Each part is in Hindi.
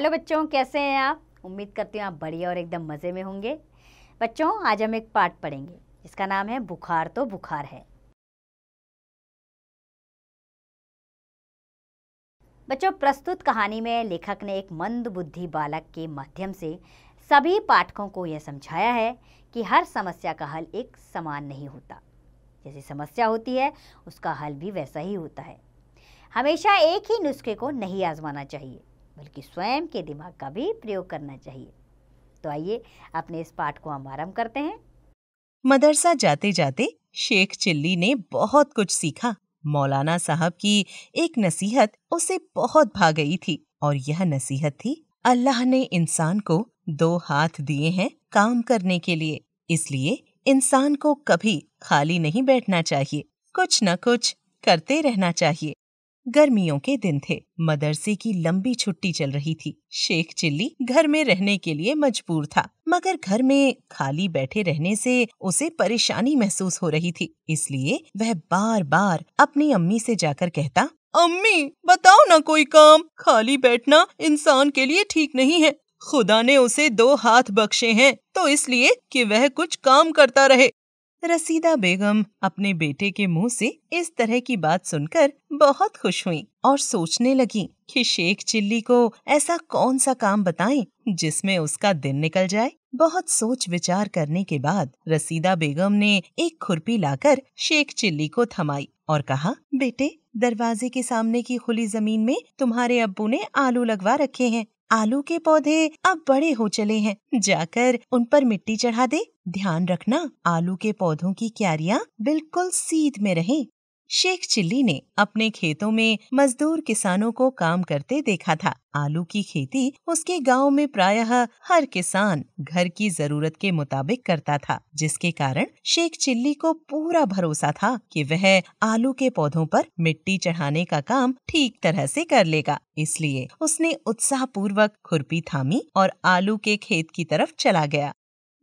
हेलो बच्चों कैसे हैं आप उम्मीद करती हूँ आप बढ़िया और एकदम मज़े में होंगे बच्चों आज हम एक पाठ पढ़ेंगे इसका नाम है बुखार तो बुखार है बच्चों प्रस्तुत कहानी में लेखक ने एक मंद बुद्धि बालक के माध्यम से सभी पाठकों को यह समझाया है कि हर समस्या का हल एक समान नहीं होता जैसी समस्या होती है उसका हल भी वैसा ही होता है हमेशा एक ही नुस्खे को नहीं आजमाना चाहिए बल्कि स्वयं के दिमाग का भी प्रयोग करना चाहिए तो आइए अपने इस पाठ को हम आरम्भ करते हैं मदरसा जाते जाते शेख चिल्ली ने बहुत कुछ सीखा मौलाना साहब की एक नसीहत उसे बहुत भा गई थी और यह नसीहत थी अल्लाह ने इंसान को दो हाथ दिए हैं काम करने के लिए इसलिए इंसान को कभी खाली नहीं बैठना चाहिए कुछ न कुछ करते रहना चाहिए गर्मियों के दिन थे मदरसे की लंबी छुट्टी चल रही थी शेख चिल्ली घर में रहने के लिए मजबूर था मगर घर में खाली बैठे रहने से उसे परेशानी महसूस हो रही थी इसलिए वह बार बार अपनी अम्मी से जाकर कहता अम्मी बताओ ना कोई काम खाली बैठना इंसान के लिए ठीक नहीं है खुदा ने उसे दो हाथ बख्शे हैं तो इसलिए कि वह कुछ काम करता रहे रसीदा बेगम अपने बेटे के मुंह से इस तरह की बात सुनकर बहुत खुश हुई और सोचने लगी कि शेख चिल्ली को ऐसा कौन सा काम बताएं जिसमें उसका दिन निकल जाए बहुत सोच विचार करने के बाद रसीदा बेगम ने एक खुरपी लाकर शेख चिल्ली को थमाई और कहा बेटे दरवाजे के सामने की खुली जमीन में तुम्हारे अब्बू ने आलू लगवा रखे हैं आलू के पौधे अब बड़े हो चले हैं जाकर उन पर मिट्टी चढ़ा दे ध्यान रखना आलू के पौधों की क्यारियाँ बिल्कुल सीध में रहें शेख चिल्ली ने अपने खेतों में मजदूर किसानों को काम करते देखा था आलू की खेती उसके गांव में प्रायः हर किसान घर की जरूरत के मुताबिक करता था जिसके कारण शेख चिल्ली को पूरा भरोसा था कि वह आलू के पौधों पर मिट्टी चढ़ाने का काम ठीक तरह से कर लेगा इसलिए उसने उत्साह पूर्वक खुरपी थामी और आलू के खेत की तरफ चला गया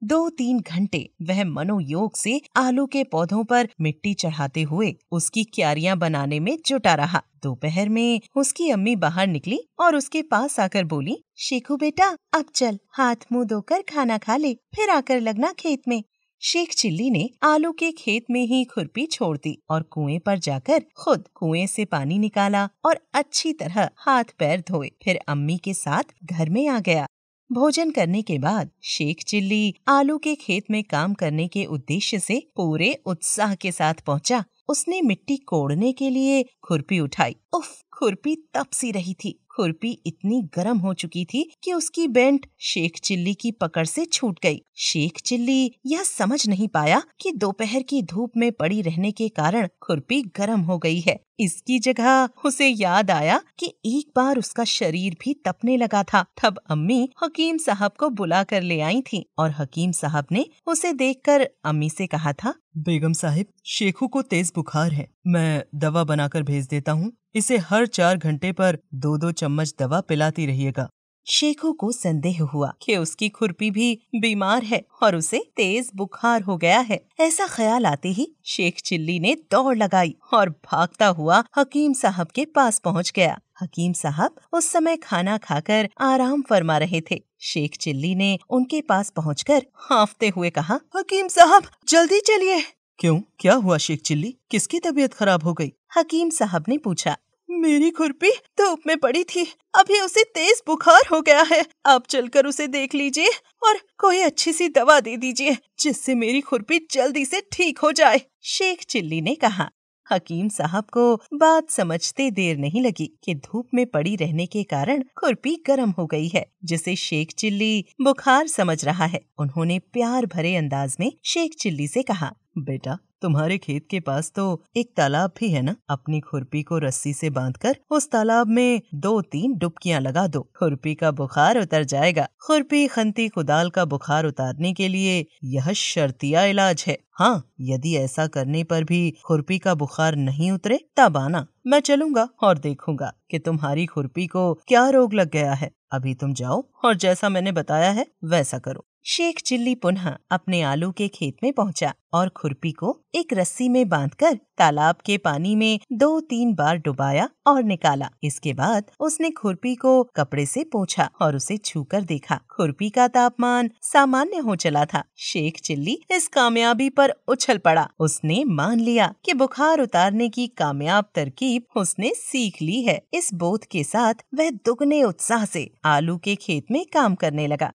दो तीन घंटे वह मनोयोग से आलू के पौधों पर मिट्टी चढ़ाते हुए उसकी क्यारियां बनाने में जुटा रहा दोपहर में उसकी अम्मी बाहर निकली और उसके पास आकर बोली शेखू बेटा अब चल हाथ मुंह धोकर खाना खा ले फिर आकर लगना खेत में शेख चिल्ली ने आलू के खेत में ही खुरपी छोड़ दी और कुएं पर जाकर खुद कुएं से पानी निकाला और अच्छी तरह हाथ पैर धोए फिर अम्मी के साथ घर में आ गया भोजन करने के बाद शेख चिल्ली आलू के खेत में काम करने के उद्देश्य से पूरे उत्साह के साथ पहुंचा। उसने मिट्टी कोड़ने के लिए खुरपी उठाई उफ खुरपी तपसी रही थी खुरपी इतनी गर्म हो चुकी थी कि उसकी बेंट शेख चिल्ली की पकड़ से छूट गई शेख चिल्ली यह समझ नहीं पाया कि दोपहर की धूप में पड़ी रहने के कारण खुरपी गर्म हो गई है इसकी जगह उसे याद आया कि एक बार उसका शरीर भी तपने लगा था तब अम्मी हकीम साहब को बुला कर ले आई थी और हकीम साहब ने उसे कर अम्मी से कहा था बेगम साहिब शेखू को तेज बुखार है मैं दवा बनाकर भेज देता हूँ इसे हर चार घंटे पर दो दो चम्मच दवा पिलाती रहिएगा शेखू को संदेह हुआ कि उसकी खुरपी भी बीमार है और उसे तेज बुखार हो गया है ऐसा ख्याल आते ही शेख चिल्ली ने दौड़ लगाई और भागता हुआ हकीम साहब के पास पहुंच गया हकीम साहब उस समय खाना खाकर आराम फरमा रहे थे शेख चिल्ली ने उनके पास पहुंचकर हाफते हुए कहा हकीम साहब जल्दी चलिए क्यों क्या हुआ शेख चिल्ली किसकी तबीयत खराब हो गई? हकीम साहब ने पूछा मेरी खुरपी धूप में पड़ी थी अभी उसे तेज बुखार हो गया है आप चलकर उसे देख लीजिए और कोई अच्छी सी दवा दे दीजिए जिससे मेरी खुरपी जल्दी से ठीक हो जाए शेख चिल्ली ने कहा हकीम साहब को बात समझते देर नहीं लगी कि धूप में पड़ी रहने के कारण खुरपी गर्म हो गई है जिसे शेख चिल्ली बुखार समझ रहा है उन्होंने प्यार भरे अंदाज में शेख चिल्ली से कहा बेटा तुम्हारे खेत के पास तो एक तालाब भी है ना अपनी खुरपी को रस्सी से बांधकर उस तालाब में दो तीन डुबकियां लगा दो खुरपी का बुखार उतर जाएगा खुरपी खंती खुदाल का बुखार उतारने के लिए यह शर्तिया इलाज है हाँ यदि ऐसा करने पर भी खुरपी का बुखार नहीं उतरे तब आना मैं चलूंगा और देखूंगा कि तुम्हारी खुरपी को क्या रोग लग गया है अभी तुम जाओ और जैसा मैंने बताया है वैसा करो शेख चिल्ली पुनः अपने आलू के खेत में पहुंचा और खुरपी को एक रस्सी में बांधकर तालाब के पानी में दो तीन बार डुबाया और निकाला इसके बाद उसने खुरपी को कपड़े से पोछा और उसे छूकर देखा खुरपी का तापमान सामान्य हो चला था शेख चिल्ली इस कामयाबी पर उछल पड़ा उसने मान लिया कि बुखार उतारने की कामयाब तरकीब उसने सीख ली है इस बोध के साथ वह दुगने उत्साह से आलू के खेत में काम करने लगा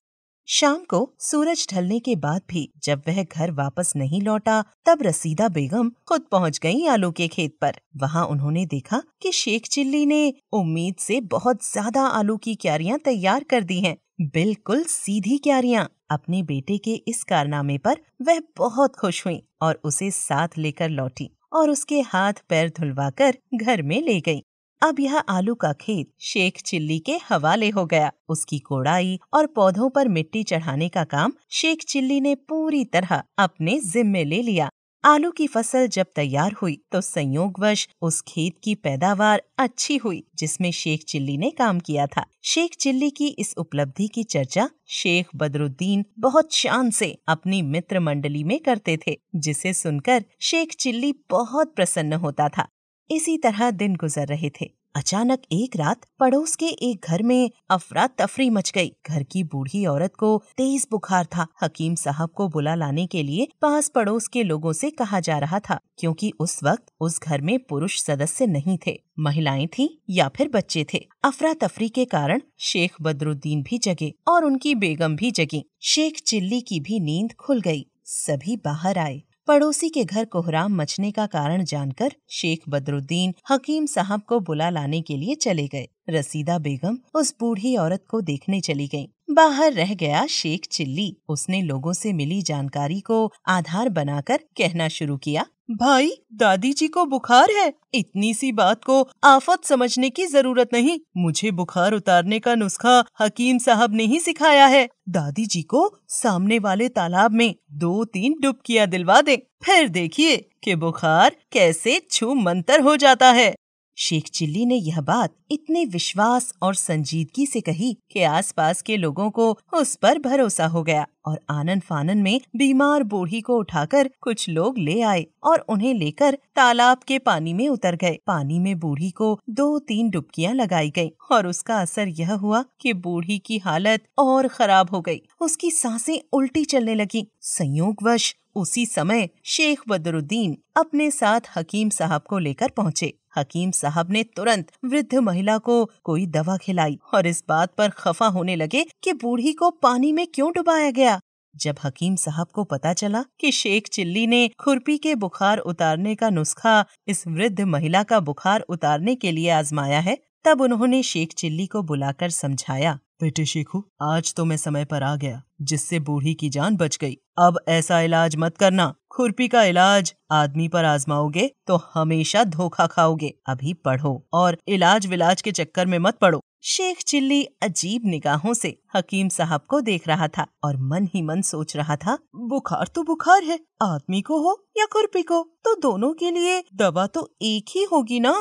शाम को सूरज ढलने के बाद भी जब वह घर वापस नहीं लौटा तब रसीदा बेगम खुद पहुंच गईं आलू के खेत पर वहां उन्होंने देखा कि शेख चिल्ली ने उम्मीद से बहुत ज्यादा आलू की क्यारियां तैयार कर दी हैं बिल्कुल सीधी क्यारियां अपने बेटे के इस कारनामे पर वह बहुत खुश हुई और उसे साथ लेकर लौटी और उसके हाथ पैर धुलवाकर घर में ले गई अब यह आलू का खेत शेख चिल्ली के हवाले हो गया उसकी कोड़ाई और पौधों पर मिट्टी चढ़ाने का काम शेख चिल्ली ने पूरी तरह अपने जिम्मे ले लिया आलू की फसल जब तैयार हुई तो संयोगवश उस खेत की पैदावार अच्छी हुई जिसमें शेख चिल्ली ने काम किया था शेख चिल्ली की इस उपलब्धि की चर्चा शेख बदरुद्दीन बहुत शान से अपनी मित्र मंडली में करते थे जिसे सुनकर शेख चिल्ली बहुत प्रसन्न होता था इसी तरह दिन गुजर रहे थे अचानक एक रात पड़ोस के एक घर में अफरा तफरी मच गई घर की बूढ़ी औरत को तेज बुखार था हकीम साहब को बुला लाने के लिए पास पड़ोस के लोगों से कहा जा रहा था क्योंकि उस वक्त उस घर में पुरुष सदस्य नहीं थे महिलाएं थी या फिर बच्चे थे अफरा तफरी के कारण शेख बदरुद्दीन भी जगे और उनकी बेगम भी जगी शेख चिल्ली की भी नींद खुल गई सभी बाहर आए पड़ोसी के घर कोहराम मचने का कारण जानकर शेख बदरुद्दीन हकीम साहब को बुला लाने के लिए चले गए रसीदा बेगम उस बूढ़ी औरत को देखने चली गयी बाहर रह गया शेख चिल्ली उसने लोगों से मिली जानकारी को आधार बनाकर कहना शुरू किया भाई दादी जी को बुखार है इतनी सी बात को आफत समझने की जरूरत नहीं मुझे बुखार उतारने का नुस्खा हकीम साहब ने ही सिखाया है दादी जी को सामने वाले तालाब में दो तीन डुबकियां दिलवा दे फिर देखिए कि बुखार कैसे छू मंतर हो जाता है शेख चिल्ली ने यह बात इतने विश्वास और संजीदगी से कही कि आसपास के लोगों को उस पर भरोसा हो गया और आनन फानन में बीमार बूढ़ी को उठाकर कुछ लोग ले आए और उन्हें लेकर तालाब के पानी में उतर गए पानी में बूढ़ी को दो तीन डुबकियां लगाई गईं और उसका असर यह हुआ कि बूढ़ी की हालत और खराब हो गई उसकी सांसें उल्टी चलने लगी संयोगवश उसी समय शेख बदरुद्दीन अपने साथ हकीम साहब को लेकर पहुंचे हकीम साहब ने तुरंत वृद्ध महिला को कोई दवा खिलाई और इस बात पर खफा होने लगे कि बूढ़ी को पानी में क्यों डुबाया गया जब हकीम साहब को पता चला कि शेख चिल्ली ने खुरपी के बुखार उतारने का नुस्खा इस वृद्ध महिला का बुखार उतारने के लिए आजमाया है तब उन्होंने शेख चिल्ली को बुलाकर समझाया बेटे शेखू आज तो मैं समय पर आ गया जिससे बूढ़ी की जान बच गई अब ऐसा इलाज मत करना खुरपी का इलाज आदमी पर आजमाओगे तो हमेशा धोखा खाओगे अभी पढ़ो और इलाज विलाज के चक्कर में मत पड़ो शेख चिल्ली अजीब निगाहों से हकीम साहब को देख रहा था और मन ही मन सोच रहा था बुखार तो बुखार है आदमी को हो या खुरपी को तो दोनों के लिए दवा तो एक ही होगी ना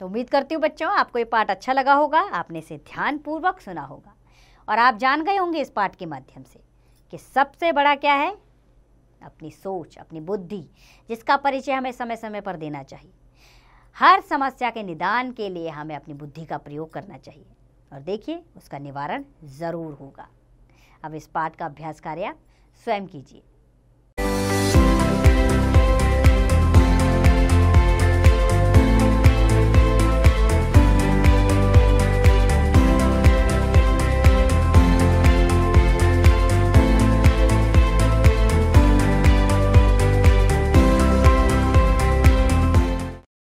तो उम्मीद करती हूँ बच्चों आपको ये पाठ अच्छा लगा होगा आपने इसे ध्यान पूर्वक सुना होगा और आप जान गए होंगे इस पाठ के माध्यम से कि सबसे बड़ा क्या है अपनी सोच अपनी बुद्धि जिसका परिचय हमें समय समय पर देना चाहिए हर समस्या के निदान के लिए हमें अपनी बुद्धि का प्रयोग करना चाहिए और देखिए उसका निवारण ज़रूर होगा अब इस पाठ का अभ्यास कार्य आप स्वयं कीजिए